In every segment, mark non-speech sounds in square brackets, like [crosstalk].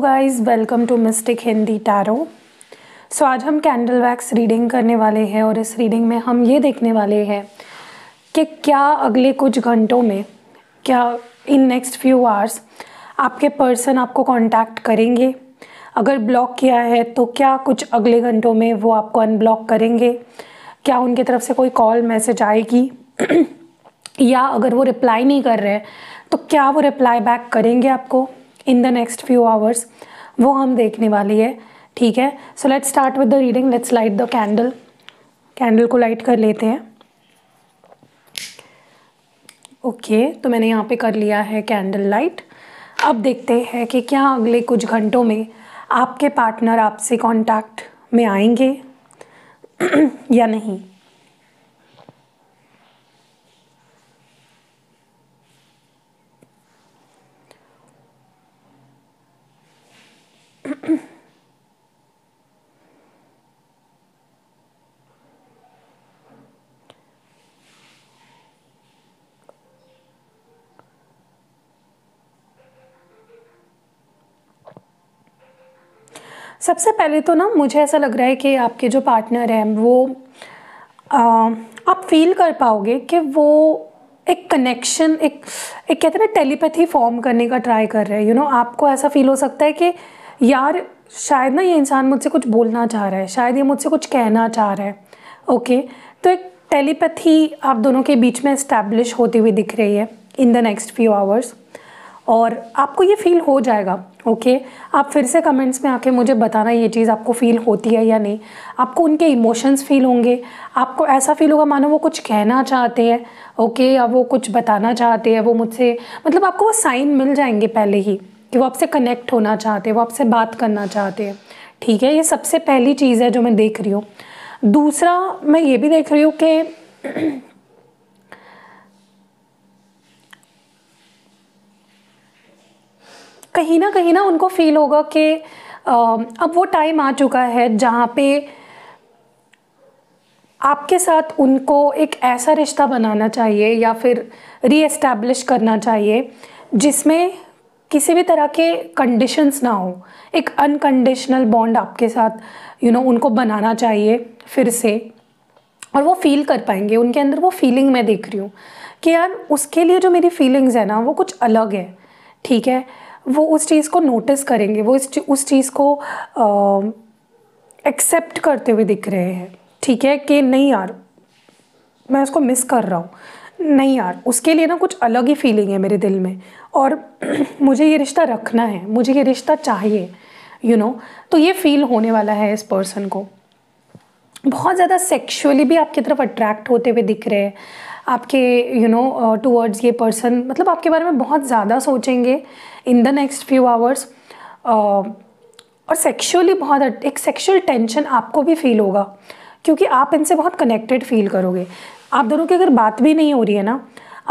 Guys guys welcome to mystic Hindi tarot so आज हम candle wax reading करने वाले हैं और इस रीडिंग में हम ये देखने वाले हैं कि क्या अगले कुछ घंटों में क्या इन नेक्स्ट फ्यू आवर्स आपके पर्सन आपको कांटेक्ट करेंगे अगर ब्लॉक किया है तो क्या कुछ अगले घंटों में वो आपको अनब्लॉक करेंगे क्या उनकी तरफ से कोई कॉल मैसेज आएगी [clears throat] या अगर वो रिप्लाई नहीं कर रहे तो क्या वो रिप्लाई बैक करेंगे आपको in the next few hours वो हम देखने वाली है ठीक है so let's start with the reading let's light the candle candle को लाइट कर लेते हैं ओके okay, तो मैंने यहाँ पे कर लिया है कैंडल लाइट अब देखते हैं कि क्या अगले कुछ घंटों में आपके पार्टनर आपसे कांटेक्ट में आएंगे या नहीं सबसे पहले तो ना मुझे ऐसा लग रहा है कि आपके जो पार्टनर हैं वो आ, आप फील कर पाओगे कि वो एक कनेक्शन एक एक कहते हैं ना टेलीपैथी फॉर्म करने का ट्राई कर रहे हैं यू नो आपको ऐसा फील हो सकता है कि यार शायद ना ये इंसान मुझसे कुछ बोलना चाह रहा है शायद ये मुझसे कुछ कहना चाह रहा है ओके तो एक टेलीपैथी आप दोनों के बीच में इस्टेब्लिश होती हुई दिख रही है in the next few hours और आपको ये फील हो जाएगा ओके आप फिर से कमेंट्स में आके मुझे बताना ये चीज़ आपको फ़ील होती है या नहीं आपको उनके इमोशंस फील होंगे आपको ऐसा फील होगा मानो वो कुछ कहना चाहते हैं ओके या वो कुछ बताना चाहते हैं वो मुझसे मतलब आपको वो साइन मिल जाएंगे पहले ही कि वो आपसे कनेक्ट होना चाहते हैं वो आपसे बात करना चाहते हैं ठीक है ये सबसे पहली चीज़ है जो मैं देख रही हूँ दूसरा मैं ये भी देख रही हूँ कि [clears throat] कहीं ना कहीं ना उनको फील होगा कि अब वो टाइम आ चुका है जहाँ पे आपके साथ उनको एक ऐसा रिश्ता बनाना चाहिए या फिर रीएस्टैब्लिश करना चाहिए जिसमें किसी भी तरह के कंडीशंस ना हो एक अनकंडीशनल बॉन्ड आपके साथ यू you नो know, उनको बनाना चाहिए फिर से और वो फील कर पाएंगे उनके अंदर वो फीलिंग मैं देख रही हूँ कि यार उसके लिए जो मेरी फीलिंग्स है ना वो कुछ अलग है ठीक है वो उस चीज़ को नोटिस करेंगे वो इस उस चीज़ को एक्सेप्ट करते हुए दिख रहे हैं ठीक है कि नहीं यार मैं उसको मिस कर रहा हूँ नहीं यार उसके लिए ना कुछ अलग ही फीलिंग है मेरे दिल में और [clears throat] मुझे ये रिश्ता रखना है मुझे ये रिश्ता चाहिए यू you नो know? तो ये फील होने वाला है इस पर्सन को बहुत ज़्यादा सेक्सुअली भी आपकी तरफ अट्रैक्ट होते हुए दिख रहे हैं आपके यू नो टूवर्ड्स ये पर्सन मतलब आपके बारे में बहुत ज़्यादा सोचेंगे in the next few hours और सेक्शुअली बहुत एक सेक्शुअल टेंशन आपको भी फील होगा क्योंकि आप इनसे बहुत कनेक्टेड फील करोगे आप दोनों की अगर बात भी नहीं हो रही है ना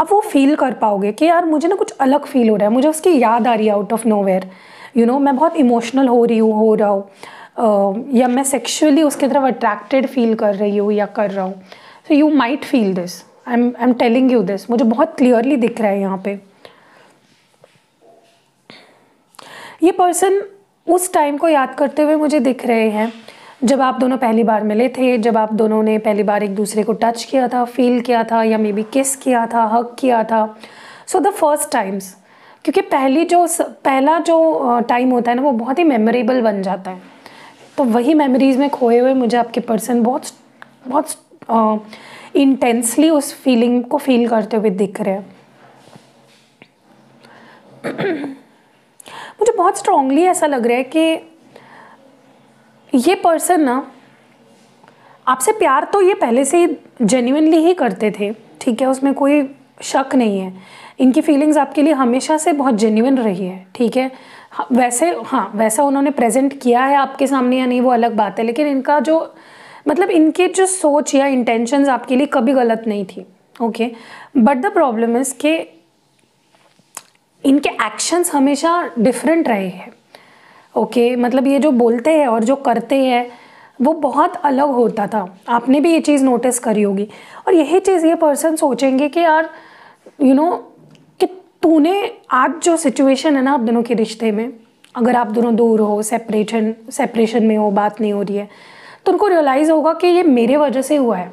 आप वो फील कर पाओगे कि यार मुझे ना कुछ अलग फील हो रहा है मुझे उसकी याद आ रही है out of nowhere you know मैं बहुत इमोशनल हो रही हूँ हो रहा हूँ uh, या मैं सेक्शुअली उसकी तरफ अट्रैक्टेड फील कर रही हूँ या कर रहा हूँ so you might feel this I am I am telling you this मुझे बहुत क्लियरली दिख रहा है यहाँ पर ये पर्सन उस टाइम को याद करते हुए मुझे दिख रहे हैं जब आप दोनों पहली बार मिले थे जब आप दोनों ने पहली बार एक दूसरे को टच किया था फील किया था या मे बी किस किया था हक किया था सो द फर्स्ट टाइम्स क्योंकि पहली जो पहला जो टाइम होता है ना वो बहुत ही मेमोरेबल बन जाता है तो वही मेमोरीज़ में खोए हुए मुझे आपके पर्सन बहुत बहुत इंटेंसली उस फीलिंग को फील करते हुए दिख रहे हैं मुझे बहुत स्ट्रांगली ऐसा लग रहा है कि ये पर्सन ना आपसे प्यार तो ये पहले से ही जेन्यूनली ही करते थे ठीक है उसमें कोई शक नहीं है इनकी फीलिंग्स आपके लिए हमेशा से बहुत जेन्यून रही है ठीक है हाँ, वैसे हाँ वैसा उन्होंने प्रेजेंट किया है आपके सामने या नहीं वो अलग बात है लेकिन इनका जो मतलब इनके जो सोच या इंटेंशंस आपके लिए कभी गलत नहीं थी okay but the problem is कि इनके एक्शंस हमेशा डिफरेंट रहे हैं ओके okay, मतलब ये जो बोलते हैं और जो करते हैं वो बहुत अलग होता था आपने भी ये चीज़ नोटिस करी होगी और यही चीज़ ये पर्सन सोचेंगे कि यार यू you नो know, कि तूने आज जो सिचुएशन है ना आप दोनों के रिश्ते में अगर आप दोनों दूर हो सेपरेशन सेपरेशन में हो बात नहीं हो रही है तो उनको रियलाइज़ होगा कि ये मेरे वजह से हुआ है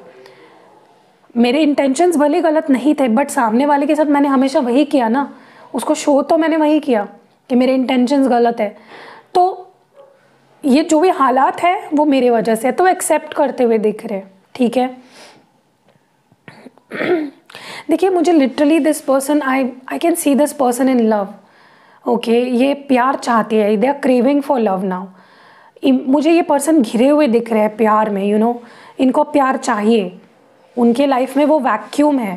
मेरे इंटेंशंस भले गलत नहीं थे बट सामने वाले के साथ मैंने हमेशा वही किया ना उसको शो तो मैंने वही किया कि मेरे इंटेंशंस गलत है तो ये जो भी हालात है वो मेरे वजह से है तो एक्सेप्ट करते हुए दिख रहे ठीक है [clears throat] देखिए मुझे literally this person I I can see this person in love okay ये प्यार चाहती है they are craving for love now मुझे ये पर्सन घिरे हुए दिख रहे हैं प्यार में यू you नो know? इनको प्यार चाहिए उनके लाइफ में वो वैक्यूम है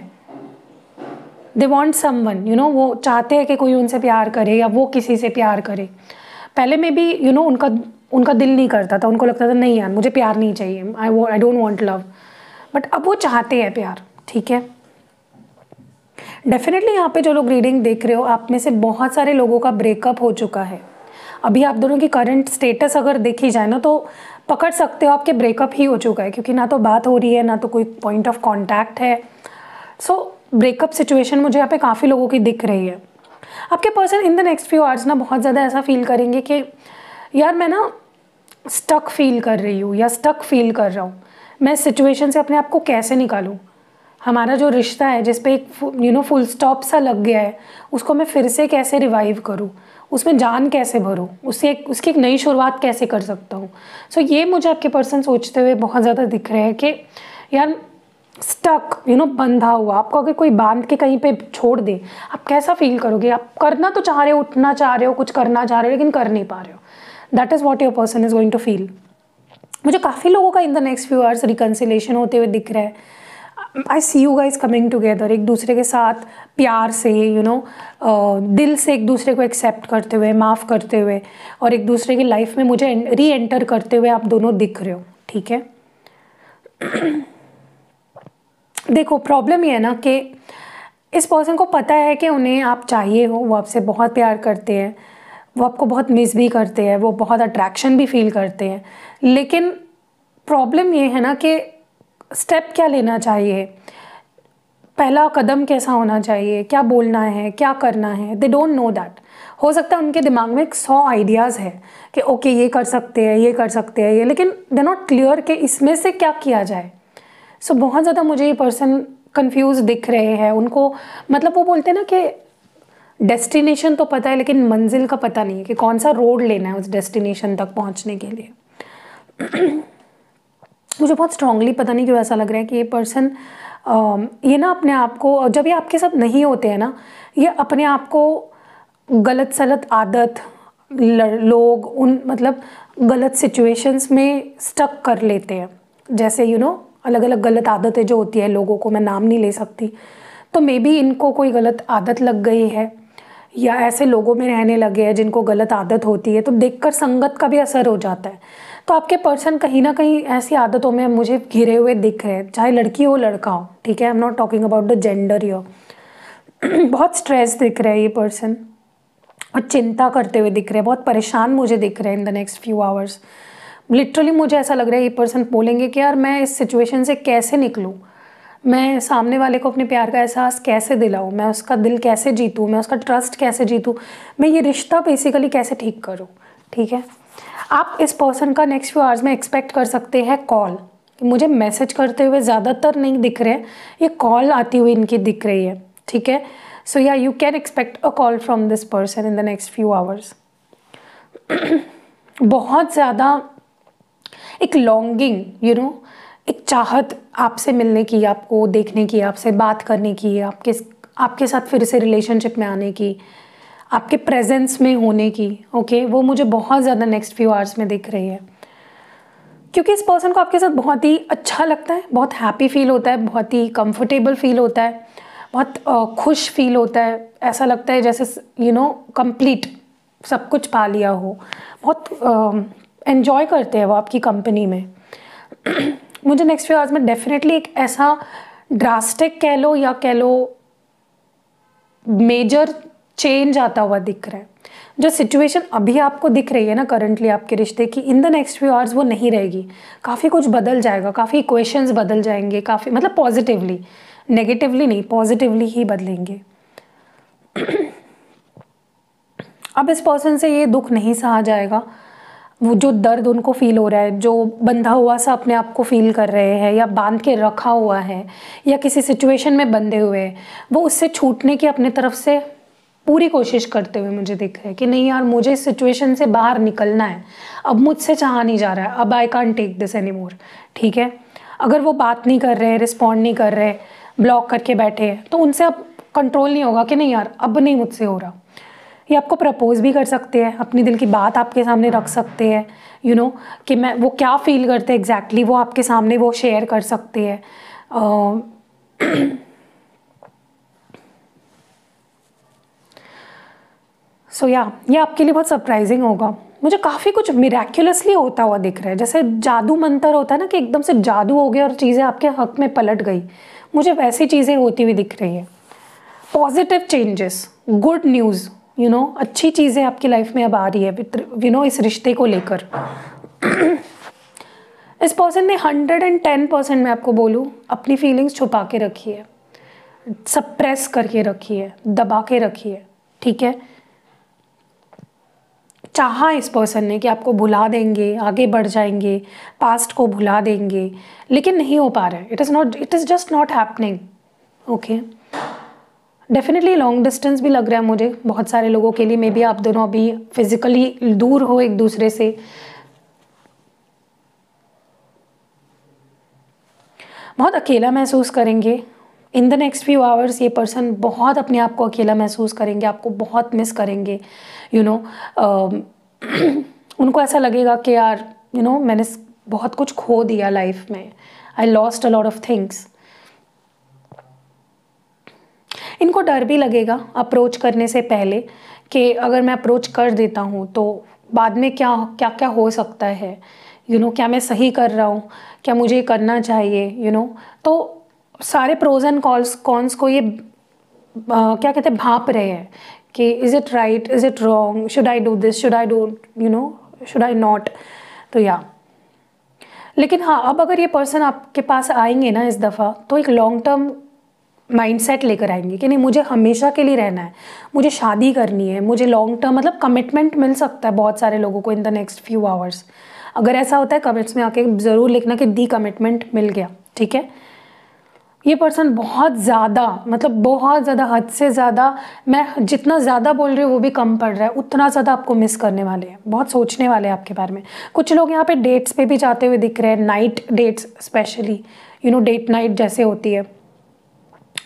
they want someone you know वो चाहते हैं कि कोई उनसे प्यार करे या वो किसी से प्यार करे पहले में भी यू you नो know, उनका उनका दिल नहीं करता था उनको लगता था नहीं यार मुझे प्यार नहीं चाहिए आई वो I don't want love but अब वो चाहते हैं प्यार ठीक है डेफिनेटली यहाँ पे जो लोग रीडिंग देख रहे हो आप में से बहुत सारे लोगों का ब्रेकअप हो चुका है अभी आप दोनों की करंट स्टेटस अगर देखी जाए ना तो पकड़ सकते हो आपके ब्रेकअप ही हो चुका है क्योंकि ना तो बात हो रही है ना तो कोई पॉइंट ऑफ कॉन्टैक्ट है सो so, ब्रेकअप सिचुएशन मुझे यहाँ पे काफ़ी लोगों की दिख रही है आपके person in the next few hours ना बहुत ज़्यादा ऐसा फील करेंगे कि यार मैं ना स्टक फील कर रही हूँ या स्टक फील कर रहा हूँ मैं इस सिचुएशन से अपने आप को कैसे निकालूँ हमारा जो रिश्ता है जिसपे एक यू नो फुल स्टॉप सा लग गया है उसको मैं फिर से कैसे रिवाइव करूँ उसमें जान कैसे भरूँ उससे एक उसकी एक नई शुरुआत कैसे कर सकता हूँ सो so, ये मुझे आपके पर्सन सोचते हुए बहुत ज़्यादा दिख रहे हैं कि यार स्टक यू नो बंधा हुआ आपको अगर कोई बांध के कहीं पे छोड़ दे आप कैसा फील करोगे आप करना तो चाह रहे हो उठना चाह रहे हो कुछ करना चाह रहे हो लेकिन कर नहीं पा रहे हो that is what your person is going to feel मुझे काफ़ी लोगों का in the next few hours reconciliation होते हुए दिख रहा है I see you guys coming together एक दूसरे के साथ प्यार से यू you नो know, दिल से एक दूसरे को एक्सेप्ट करते हुए माफ़ करते हुए और एक दूसरे की लाइफ में मुझे री एंटर करते हुए आप दोनों दिख रहे हो ठीक है देखो प्रॉब्लम ये है ना कि इस पर्सन को पता है कि उन्हें आप चाहिए हो वो आपसे बहुत प्यार करते हैं वो आपको बहुत मिस भी करते हैं वो बहुत अट्रैक्शन भी फील करते हैं लेकिन प्रॉब्लम ये है ना कि स्टेप क्या लेना चाहिए पहला कदम कैसा होना चाहिए क्या बोलना है क्या करना है दे डोंट नो दैट हो सकता है उनके दिमाग में एक सौ आइडियाज़ है कि ओके ये कर सकते हैं ये कर सकते हैं ये लेकिन दे नॉट क्लियर कि इसमें से क्या किया जाए सो so, बहुत ज़्यादा मुझे ये पर्सन कंफ्यूज दिख रहे हैं उनको मतलब वो बोलते हैं ना कि डेस्टिनेशन तो पता है लेकिन मंजिल का पता नहीं है कि कौन सा रोड लेना है उस डेस्टिनेशन तक पहुंचने के लिए [clears throat] मुझे बहुत स्ट्रांगली पता नहीं क्यों ऐसा लग रहा है कि ये पर्सन ये ना अपने आप को जब ये आपके साथ नहीं होते हैं ना ये अपने आप को गलत सलत आदत लोग उन मतलब गलत सिचुएशंस में स्टक कर लेते हैं जैसे यू you नो know, अलग अलग गलत आदतें जो होती है लोगों को मैं नाम नहीं ले सकती तो मे बी इनको कोई गलत आदत लग गई है या ऐसे लोगों में रहने लगे हैं जिनको गलत आदत होती है तो देखकर संगत का भी असर हो जाता है तो आपके पर्सन कहीं ना कहीं ऐसी आदतों में मुझे घिरे हुए दिख रहे हैं चाहे लड़की हो लड़का हो ठीक है I am not talking about the gender your बहुत स्ट्रेस दिख रहा है ये पर्सन और चिंता करते हुए दिख रहे हैं बहुत परेशान मुझे दिख रहे हैं in the next few hours literally मुझे ऐसा लग रहा है ये पर्सन बोलेंगे कि यार मैं इस सिचुएशन से कैसे निकलूँ मैं सामने वाले को अपने प्यार का एहसास कैसे दिलाऊँ मैं उसका दिल कैसे जीतूँ मैं उसका ट्रस्ट कैसे जीतूँ मैं ये रिश्ता बेसिकली कैसे ठीक करूँ ठीक है आप इस पर्सन का नेक्स्ट फ्यू आवर्स में एक्सपेक्ट कर सकते हैं कॉल मुझे मैसेज करते हुए ज़्यादातर नहीं दिख रहे ये कॉल आती हुई इनकी दिख रही है ठीक है so yeah you can expect a call from this person in the next few hours बहुत ज़्यादा एक लॉन्गिंग यू नो एक चाहत आपसे मिलने की आपको देखने की आपसे बात करने की आपके आपके साथ फिर से रिलेशनशिप में आने की आपके प्रेजेंस में होने की ओके okay? वो मुझे बहुत ज़्यादा नेक्स्ट फ्यू आवर्स में दिख रही है क्योंकि इस पर्सन को आपके साथ बहुत ही अच्छा लगता है बहुत हैप्पी फील होता है बहुत ही कंफर्टेबल फील होता है बहुत खुश फील होता है ऐसा लगता है जैसे यू नो कंप्लीट सब कुछ पा लिया हो बहुत एन्जॉय करते हैं वो आपकी कंपनी में मुझे नेक्स्ट फ्यू आवर्स में डेफिनेटली एक ऐसा ड्रास्टिक कह लो या कह लो मेजर चेंज आता हुआ दिख रहा है जो सिचुएशन अभी आपको दिख रही है ना करंटली आपके रिश्ते की in the next few hours वो नहीं रहेगी काफ़ी कुछ बदल जाएगा काफ़ी क्वेश्चंस बदल जाएंगे काफ़ी मतलब पॉजिटिवली नेगेटिवली नहीं पॉजिटिवली ही बदलेंगे अब इस पर्सन से ये दुख नहीं सहा जाएगा वो जो दर्द उनको फील हो रहा है जो बंधा हुआ सा अपने आप को फील कर रहे हैं या बांध के रखा हुआ है या किसी सिचुएशन में बंधे हुए हैं वो उससे छूटने की अपने तरफ से पूरी कोशिश करते हुए मुझे दिख रहा है कि नहीं यार मुझे इस सिचुएशन से बाहर निकलना है अब मुझसे चाहा नहीं जा रहा है अब I can't take this anymore ठीक है अगर वो बात नहीं कर रहे रिस्पॉन्ड नहीं कर रहे ब्लॉक करके बैठे हैं तो उनसे अब कंट्रोल नहीं होगा कि नहीं यार अब नहीं मुझसे हो रहा ये आपको प्रपोज़ भी कर सकते हैं अपनी दिल की बात आपके सामने रख सकते हैं यू नो कि मैं वो क्या फील करते हैं एग्जैक्टली वो आपके सामने वो शेयर कर सकते हैं सो या ये आपके लिए बहुत सरप्राइजिंग होगा मुझे काफ़ी कुछ मिराक्यूलसली होता हुआ दिख रहा है जैसे जादू मंतर होता है ना कि एकदम से जादू हो गया और चीज़ें आपके हक में पलट गई मुझे वैसी चीज़ें होती हुई दिख रही है positive changes good news you know अच्छी चीज़ें आपकी लाइफ में अब आ रही है यू नो इस रिश्ते को लेकर [clears throat] इस पर्सन ने हंड्रेड एंड टेन परसेंट मैं आपको बोलूँ अपनी फीलिंग्स छुपा के रखी है सप्रेस करके रखी है दबा के रखी है ठीक है चाहा इस पर्सन ने कि आपको भुला देंगे आगे बढ़ जाएंगे पास्ट को भुला देंगे लेकिन नहीं हो पा रहा है it is not it is just not happening okay definitely long distance भी लग रहा है मुझे बहुत सारे लोगों के लिए मे बी आप दोनों अभी फिजिकली दूर हो एक दूसरे से बहुत अकेला महसूस करेंगे in the next few hours ये पर्सन बहुत अपने आप को अकेला महसूस करेंगे आपको बहुत मिस करेंगे you you know know, uh, [clears throat] उनको ऐसा लगेगा कि यार यू you नो know, मैंने बहुत कुछ खो दिया लाइफ में I lost a lot of things इनको डर भी लगेगा अप्रोच करने से पहले कि अगर मैं अप्रोच कर देता हूँ तो बाद में क्या क्या क्या हो सकता है यू you नो know, क्या मैं सही कर रहा हूँ क्या मुझे करना चाहिए यू you नो know? तो सारे प्रोज एंड कॉल्स कॉन्स को ये आ, क्या कहते हैं भाप रहे हैं कि is it right is it wrong should I do this should I do you know should I not तो या लेकिन हाँ अब अगर ये पर्सन आपके पास आएंगे ना इस दफ़ा तो एक लॉन्ग टर्म माइंडसेट लेकर आएंगे कि नहीं मुझे हमेशा के लिए रहना है मुझे शादी करनी है मुझे लॉन्ग टर्म मतलब कमिटमेंट मिल सकता है बहुत सारे लोगों को in the next few hours अगर ऐसा होता है कमेंट्स में आके ज़रूर लिखना कि दी कमिटमेंट मिल गया ठीक है ये पर्सन बहुत ज़्यादा मतलब बहुत ज़्यादा हद से ज़्यादा मैं जितना ज़्यादा बोल रही हूँ वो भी कम पड़ रहा है उतना ज़्यादा आपको मिस करने वाले हैं बहुत सोचने वाले हैं आपके बारे में कुछ लोग यहाँ पे डेट्स पे भी जाते हुए दिख रहे हैं night dates specially you know date night जैसे होती है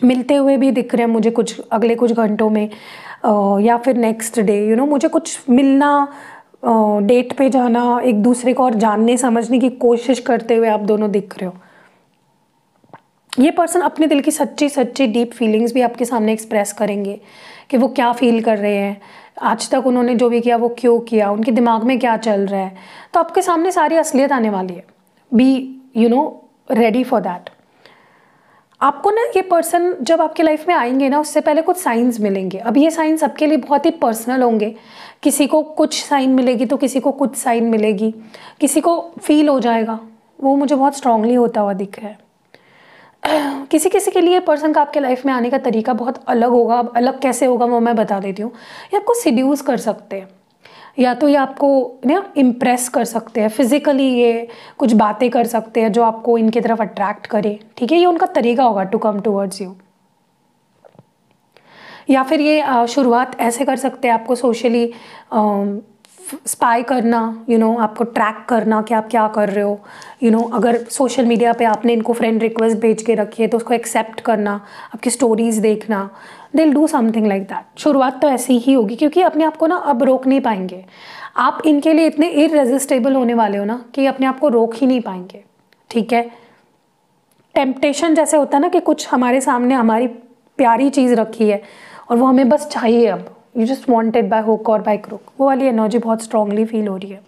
मिलते हुए भी दिख रहे हैं मुझे कुछ अगले कुछ घंटों में या फिर नेक्स्ट डे यू नो मुझे कुछ मिलना डेट पे जाना एक दूसरे को और जानने समझने की कोशिश करते हुए आप दोनों दिख रहे हो ये पर्सन अपने दिल की सच्ची सच्ची डीप फीलिंग्स भी आपके सामने एक्सप्रेस करेंगे कि वो क्या फील कर रहे हैं आज तक उन्होंने जो भी किया वो क्यों किया उनके दिमाग में क्या चल रहा है तो आपके सामने सारी असलियत आने वाली है be you know ready for that आपको ना ये पर्सन जब आपकी लाइफ में आएंगे ना उससे पहले कुछ साइंस मिलेंगे अब ये साइंस आपके लिए बहुत ही पर्सनल होंगे किसी को कुछ साइन मिलेगी तो किसी को कुछ साइन मिलेगी किसी को फील हो जाएगा वो मुझे बहुत स्ट्रांगली होता हुआ दिख रहा है [clears throat] किसी किसी के लिए पर्सन का आपके लाइफ में आने का तरीका बहुत अलग होगा अब अलग कैसे होगा वो मैं बता देती हूँ ये आपको सिड्यूस कर सकते हैं या तो ये आपको ना इम्प्रेस कर सकते हैं फिज़िकली ये कुछ बातें कर सकते हैं जो आपको इनकी तरफ अट्रैक्ट करे ठीक है ये उनका तरीका होगा टू कम टूवर्ड्स यू या फिर ये शुरुआत ऐसे कर सकते हैं आपको सोशली स्पाई करना यू you नो know, आपको ट्रैक करना कि आप क्या कर रहे हो यू you नो know, अगर सोशल मीडिया पे आपने इनको फ्रेंड रिक्वेस्ट भेज के रखी है तो उसको एक्सेप्ट करना आपकी स्टोरीज़ देखना दिल डू समथिंग लाइक दैट शुरुआत तो ऐसी ही होगी क्योंकि अपने आप को ना अब रोक नहीं पाएंगे आप इनके लिए इतने इरेजिस्टेबल होने वाले हो ना कि अपने आप को रोक ही नहीं पाएंगे ठीक है टेम्पटेशन जैसे होता है ना कि कुछ हमारे सामने हमारी प्यारी चीज़ रखी है और वो हमें बस चाहिए अब you just wanted by hook और बाय क्रुक वो वाली एनर्जी बहुत स्ट्रांगली फील हो रही है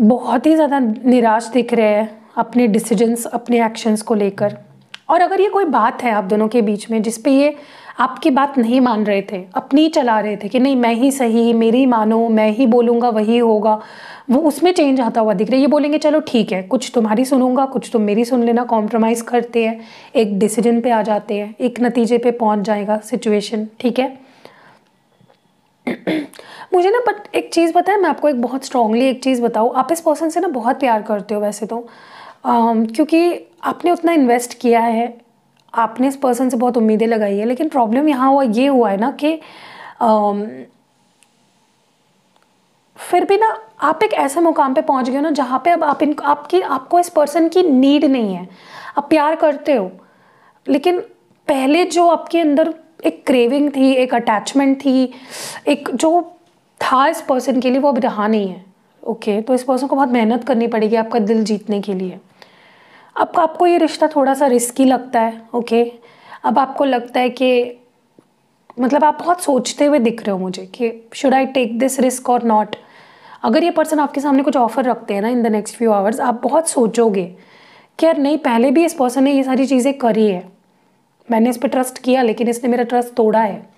बहुत ही ज़्यादा निराश दिख रहे हैं अपने डिसीजंस अपने एक्शंस को लेकर और अगर ये कोई बात है आप दोनों के बीच में जिस पे ये आपकी बात नहीं मान रहे थे अपनी ही चला रहे थे कि नहीं मैं ही सही मेरी मानो मैं ही बोलूँगा वही होगा वो उसमें चेंज आता हुआ दिख रहा है ये बोलेंगे चलो ठीक है कुछ तुम्हारी सुनूंगा कुछ तुम मेरी सुन लेना कॉम्प्रोमाइज़ करते हैं एक डिसीजन पे आ जाते हैं एक नतीजे पे पहुंच जाएगा सिचुएशन ठीक है मुझे ना बट एक चीज़ पता है मैं आपको एक बहुत स्ट्रांगली एक चीज़ बताऊँ आप इस पर्सन से ना बहुत प्यार करते हो वैसे तो क्योंकि आपने उतना इन्वेस्ट किया है आपने इस पर्सन से बहुत उम्मीदें लगाई है लेकिन प्रॉब्लम यहाँ हुआ ये हुआ है ना कि फिर भी ना आप एक ऐसे मुकाम पे पहुँच गए हो ना जहाँ पे अब आप इन आपकी आपको इस पर्सन की नीड नहीं है आप प्यार करते हो लेकिन पहले जो आपके अंदर एक क्रेविंग थी एक अटैचमेंट थी एक जो था इस पर्सन के लिए वो अब रहा नहीं है ओके okay, तो इस पर्सन को बहुत मेहनत करनी पड़ेगी आपका दिल जीतने के लिए अब आपको ये रिश्ता थोड़ा सा रिस्की लगता है ओके okay? अब आपको लगता है कि मतलब आप बहुत सोचते हुए दिख रहे हो मुझे कि should I take this risk और नॉट अगर ये पर्सन आपके सामने कुछ ऑफर रखते हैं ना in the next few hours आप बहुत सोचोगे कि यार नहीं पहले भी इस पर्सन ने ये सारी चीज़ें करी है मैंने इस पर ट्रस्ट किया लेकिन इसने मेरा ट्रस्ट तोड़ा है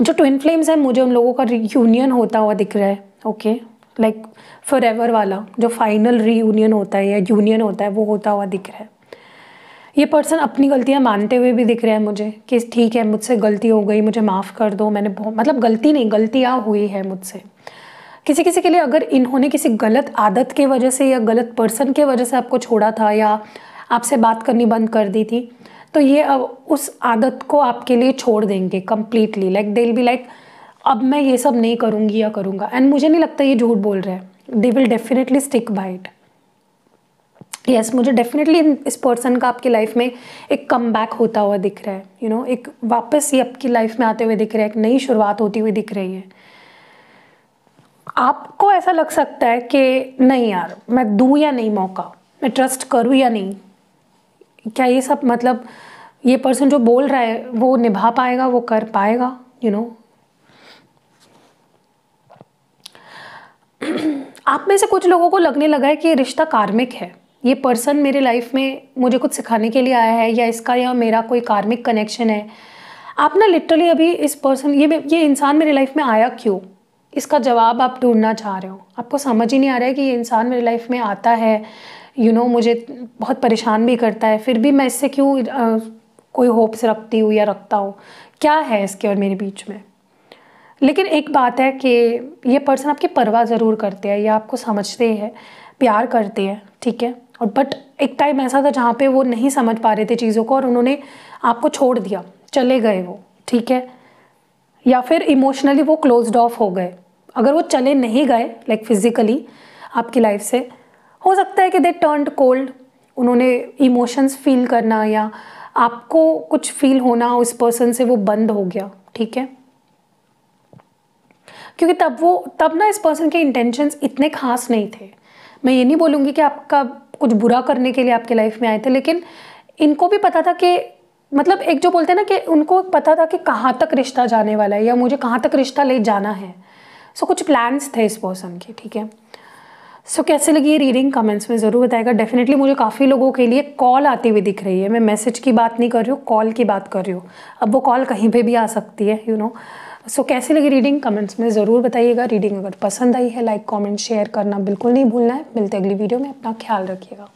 जो ट्विन फ्लेम्स हैं मुझे उन लोगों का यूनियन होता हुआ दिख रहा है ओके लाइक फॉर एवर वाला जो फाइनल रीयूनियन होता है या यूनियन होता है वो होता हुआ दिख रहा है ये पर्सन अपनी गलतियाँ मानते हुए भी दिख रहा है मुझे कि ठीक है मुझसे गलती हो गई मुझे माफ़ कर दो मैंने मतलब गलती नहीं गलतियाँ हुई है मुझसे किसी किसी के लिए अगर इन्होंने किसी गलत आदत के वजह से या गलत पर्सन के वजह से आपको छोड़ा था या आपसे बात करनी बंद कर दी थी तो ये अब उस आदत को आपके लिए छोड़ देंगे completely like they be like अब मैं ये सब नहीं करूँगी या करूँगा एंड मुझे नहीं लगता ये झूठ बोल रहा है they will definitely stick by it yes मुझे डेफिनेटली इस पर्सन का आपकी लाइफ में एक कम बैक होता हुआ दिख रहा है यू you नो know, एक वापस ये आपकी लाइफ में आते हुए दिख रहा है एक नई शुरुआत होती हुई दिख रही है आपको ऐसा लग सकता है कि नहीं यार मैं दूँ या नहीं मौका मैं ट्रस्ट करूँ या नहीं क्या ये सब मतलब ये पर्सन जो बोल रहा है वो निभा पाएगा वो कर पाएगा यू you नो know? [clears throat] आप में से कुछ लोगों को लगने लगा है कि ये रिश्ता कार्मिक है ये पर्सन मेरे लाइफ में मुझे कुछ सिखाने के लिए आया है या इसका या मेरा कोई कार्मिक कनेक्शन है आप ना लिटरली अभी इस पर्सन ये ये इंसान मेरे लाइफ में आया क्यों इसका जवाब आप ढूंढना चाह रहे हो आपको समझ ही नहीं आ रहा है कि ये इंसान मेरे लाइफ में आता है यू you नो know, मुझे बहुत परेशान भी करता है फिर भी मैं इससे क्यों कोई होप्स रखती हूँ या रखता हूँ क्या है इसके और मेरे बीच में लेकिन एक बात है कि ये पर्सन आपकी परवाह ज़रूर करते हैं या आपको समझते हैं प्यार करते हैं ठीक है और बट एक टाइम ऐसा था जहाँ पे वो नहीं समझ पा रहे थे चीज़ों को और उन्होंने आपको छोड़ दिया चले गए वो ठीक है या फिर इमोशनली वो क्लोज्ड ऑफ हो गए अगर वो चले नहीं गए लाइक फिज़िकली आपकी लाइफ से हो सकता है कि दे टर्नड कोल्ड उन्होंने इमोशंस फील करना या आपको कुछ फील होना उस पर्सन से वो बंद हो गया ठीक है क्योंकि तब वो तब ना इस पर्सन के इंटेंशंस इतने खास नहीं थे मैं ये नहीं बोलूँगी कि आपका कुछ बुरा करने के लिए आपके लाइफ में आए थे लेकिन इनको भी पता था कि मतलब एक जो बोलते हैं ना कि उनको पता था कि कहाँ तक रिश्ता जाने वाला है या मुझे कहाँ तक रिश्ता ले जाना है सो so, कुछ प्लान्स थे इस पर्सन के ठीक है सो so, कैसे लगी ये रीडिंग कमेंट्स में ज़रूर बताएगा डेफिनेटली मुझे काफ़ी लोगों के लिए कॉल आती हुई दिख रही है मैं मैसेज की बात नहीं कर रही हूँ कॉल की बात कर रही हूँ अब वो कॉल कहीं पे भी आ सकती है यू नो सो कैसे लगी रीडिंग कमेंट्स में ज़रूर बताइएगा रीडिंग अगर पसंद आई है लाइक कमेंट शेयर करना बिल्कुल नहीं भूलना है मिलते अगली वीडियो में अपना ख्याल रखिएगा